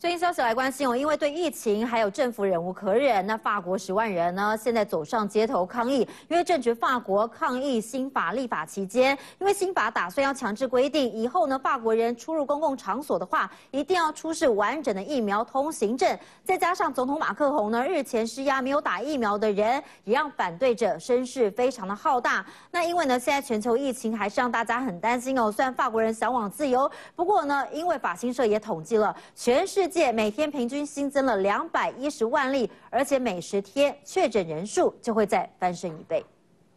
最近消息来关心哦，因为对疫情还有政府忍无可忍，那法国十万人呢现在走上街头抗议，因为正值法国抗议新法立法期间，因为新法打算要强制规定以后呢法国人出入公共场所的话一定要出示完整的疫苗通行证，再加上总统马克宏呢日前施压没有打疫苗的人，也让反对者声势非常的浩大。那因为呢现在全球疫情还是让大家很担心哦，虽然法国人向往自由，不过呢因为法新社也统计了全市。世界每天平均新增了两百一十万例，而且每十天确诊人数就会再翻升一倍。